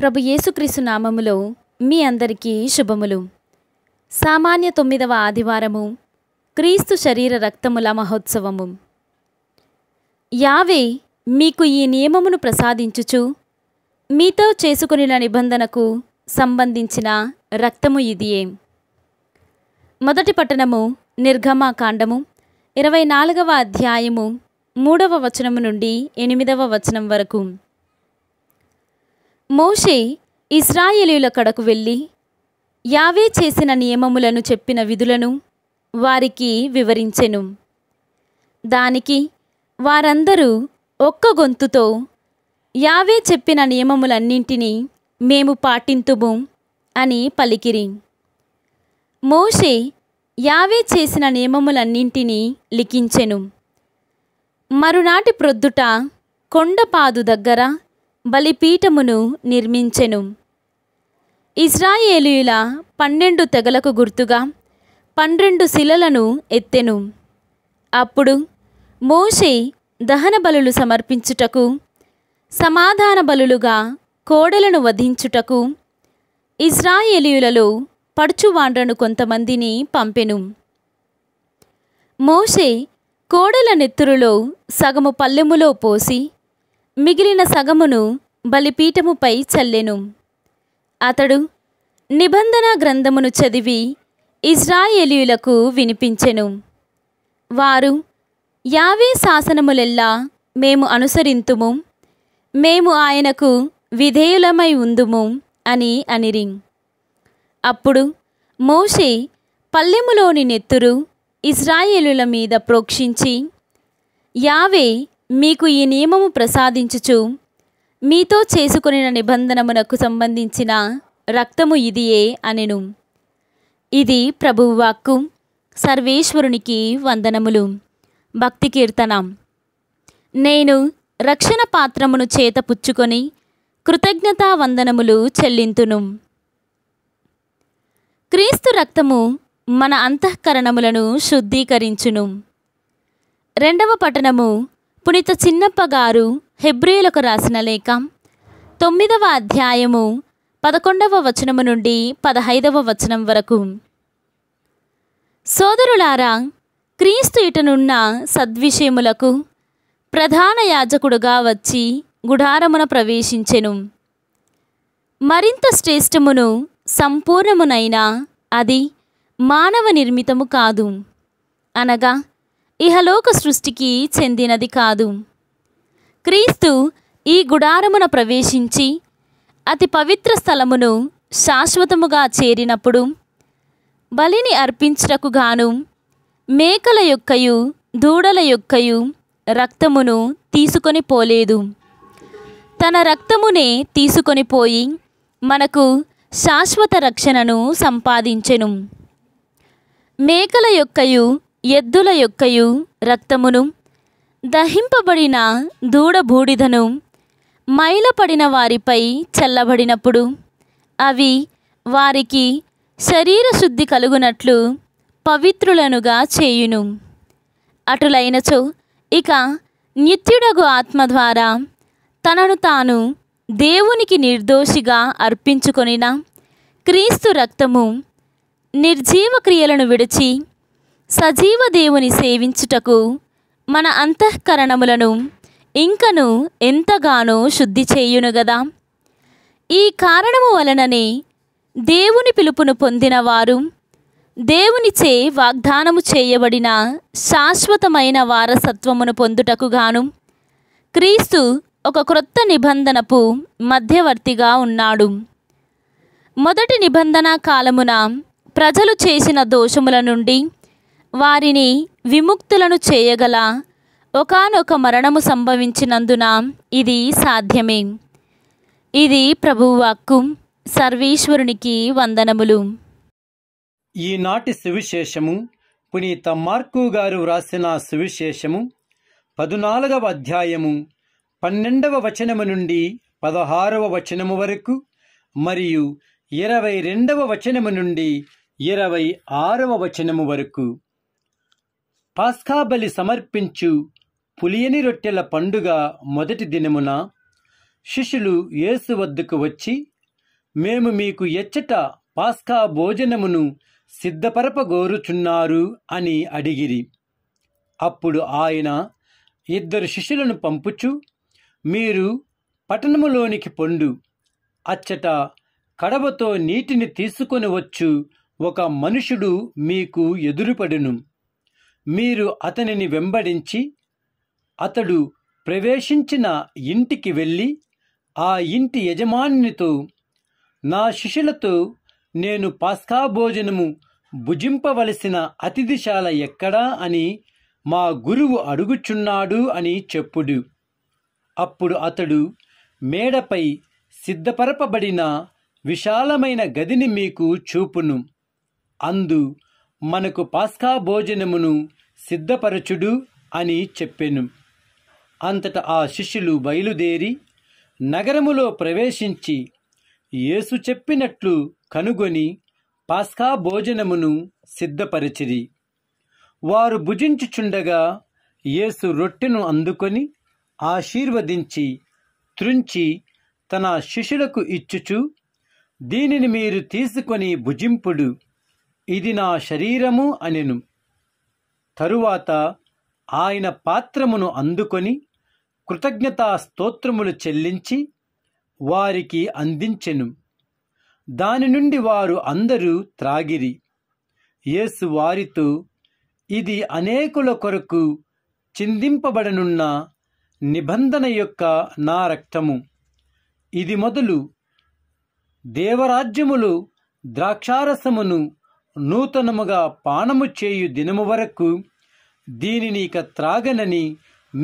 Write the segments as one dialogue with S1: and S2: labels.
S1: ప్రభు యేసుక్రీసు నామములో మీ అందరికీ శుభములు సామాన్య తొమ్మిదవ ఆదివారము క్రీస్తు శరీర రక్తముల మహోత్సవము యావే మీకు ఈ నియమమును ప్రసాదించుచు మీతో చేసుకునిన నిబంధనకు సంబంధించిన రక్తము ఇదియే మొదటి పట్టణము నిర్గమాకాండము ఇరవై నాలుగవ అధ్యాయము మూడవ వచనము నుండి ఎనిమిదవ వచనం వరకు మోషే ఇస్రాయేలీల కడకు వెళ్ళి యావే చేసిన నియమములను చెప్పిన విధులను వారికి వివరించెను దానికి వారందరూ ఒక్క గొంతుతో యావే చెప్పిన నియమములన్నింటినీ మేము పాటింతుము అని పలికిరి మోషే యావే చేసిన నియమములన్నింటినీ లిఖించెను మరునాటి ప్రొద్దుట కొండపాదు దగ్గర బలిపీఠమును నిర్మించెను ఇజ్రాయేలీయుల పన్నెండు తెగలకు గుర్తుగా పన్నెండు శిలలను ఎత్తెను అప్పుడు మోషే దహన బలులు సమర్పించుటకు సమాధాన బలులుగా కోడలను వధించుటకు ఇజ్రాయేలీయులలో పడుచువాండ్రను కొంతమందిని పంపెను మోషే కోడల నెత్తురులో సగము పల్లెములో పోసి మిగిలిన సగమును బలిపీఠముపై చల్లెను అతడు నిబంధన గ్రంథమును చదివి ఇజ్రాయేలీయులకు వినిపించెను వారు యావే శాసనములెల్లా మేము అనుసరింతుము మేము ఆయనకు విధేయులమై ఉందుము అని అనిరి అప్పుడు మోషే పల్లెములోని నెత్తురు ఇజ్రాయేలుల మీద ప్రోక్షించి యావే మీకు ఈ నియమము ప్రసాదించుచు మీతో చేసుకుని నిబంధనమునకు సంబంధించిన రక్తము ఇదియే అనెను ఇది ప్రభువాక్కు సర్వేశ్వరునికి వందనములు భక్తి కీర్తన నేను రక్షణ పాత్రమును చేత పుచ్చుకొని కృతజ్ఞతా వందనములు చెల్లింతును క్రీస్తు రక్తము మన అంతఃకరణములను శుద్ధీకరించును రెండవ పఠనము పునీత చిన్నప్ప గారు హెబ్రియులకు రాసిన లేఖ తొమ్మిదవ అధ్యాయము పదకొండవ వచనము నుండి పదహైదవ వచనం వరకు సోదరులారా క్రీస్తు ఇటనున్న సద్విషయములకు ప్రధాన యాజకుడుగా వచ్చి గుడారమున ప్రవేశించెను మరింత శ్రేష్టమును సంపూర్ణమునైనా అది మానవ నిర్మితము కాదు అనగా ఇహలోక సృష్టికి చెందినది కాదు క్రీస్తు ఈ గుడారమున ప్రవేశించి అతి పవిత్ర స్థలమును శాశ్వతముగా చేరినప్పుడు బలిని అర్పించటకుగాను గాను మేకల యొక్కయు దూడల యొక్కయు రక్తమును తీసుకొని పోలేదు తన రక్తమునే తీసుకొని పోయి మనకు శాశ్వత రక్షణను సంపాదించెను మేకల యొక్కయు ఎద్దుల యొక్కయు రక్తమును దహింపబడిన దూడబూడిదను మైలపడిన వారిపై చల్లబడినప్పుడు అవి వారికి శరీర శుద్ధి కలుగునట్లు పవిత్రులనుగా చేయును అటులైనచో ఇక నిత్యుడగు ఆత్మ ద్వారా తనను తాను దేవునికి నిర్దోషిగా అర్పించుకొనిన క్రీస్తు రక్తము నిర్జీవ క్రియలను విడిచి సజీవ దేవుని సేవించుటకు మన అంతఃకరణములను ఇంకను ఎంతగానో శుద్ధి చేయును గదా ఈ కారణము వలననే దేవుని పిలుపును పొందినవారు దేవునిచే వాగ్దానము చేయబడిన శాశ్వతమైన వారసత్వమును పొందుటకు గాను క్రీస్తు ఒక క్రొత్త నిబంధనపు మధ్యవర్తిగా ఉన్నాడు మొదటి నిబంధన కాలమున ప్రజలు చేసిన దోషముల నుండి వారిని విముక్తులను చేయగల ఒకనొక మరణము సంభవించినందున ఇది సాధ్యమే ఇది ప్రభువాక్కు సర్వేశ్వరునికి వందనములు
S2: ఈనాటి సువిశేషము పునీత మార్కు గారు వ్రాసిన సువిశేషము పదునాలుగవ అధ్యాయము పన్నెండవ వచనము నుండి పదహారవ వచనము వరకు మరియు ఇరవై రెండవ వచనము నుండి ఇరవై ఆరవ వచనము వరకు పాస్కాబలి సమర్పించు పులియని రొట్టెల పండుగ మొదటి దినమున శిష్యులు యేసు వద్దకు వచ్చి మేము మీకు ఎచ్చట పాస్కా భోజనమును సిద్ధపరపగోరుచున్నారు అని అడిగిరి అప్పుడు ఆయన ఇద్దరు శిష్యులను పంపుచు మీరు పట్టణములోనికి పొండు అచ్చట కడవతో నీటిని తీసుకొని వచ్చు ఒక మనుషుడు మీకు ఎదురుపడును మీరు అతనిని వెంబడించి అతడు ప్రవేశించిన ఇంటికి వెళ్ళి ఆ ఇంటి యజమానితో నా శిష్యులతో నేను పాస్కా భోజనము భుజింపవలసిన అతిథిశాల ఎక్కడా అని మా గురువు అడుగుచున్నాడు అని చెప్పుడు అప్పుడు అతడు మేడపై సిద్ధపరపబడిన విశాలమైన గదిని మీకు చూపును అందు మనకు పాస్కా భోజనమును సిద్ధపరచుడు అని చెప్పెను అంతట ఆ శిష్యులు బయలుదేరి నగరములో ప్రవేశించి యేసు చెప్పినట్లు కనుగొని పాస్కా భోజనమును సిద్ధపరిచిరి వారు భుజించుచుండగా యేసు రొట్టెను అందుకొని ఆశీర్వదించి త్రుంచి తన శిష్యులకు ఇచ్చుచు దీనిని మీరు తీసుకొని భుజింపుడు ఇది నా శరీరము అనెను తరువాత ఆయన పాత్రమును అందుకొని కృతజ్ఞతా స్తోత్రములు చెల్లించి వారికి అందించెను దాని నుండి వారు అందరూ త్రాగిరి యేసు వారితో ఇది అనేకుల కొరకు చిందింపబడనున్న నిబంధన యొక్క నా రక్తము ఇది మొదలు దేవరాజ్యములు ద్రాక్షారసమును నూతనముగా పానము చేయు దినము వరకు దీనిని ఇక త్రాగనని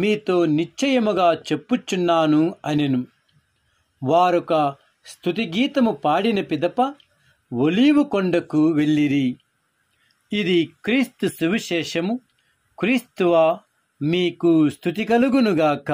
S2: మీతో నిశ్చయముగా చెప్పుచున్నాను అనెను వారొక స్థుతిగీతము పాడిన పిదప ఒలీవు కొండకు వెళ్ళిరి ఇది క్రీస్తు సువిశేషము క్రీస్తువా మీకు స్థుతి కలుగునుగాక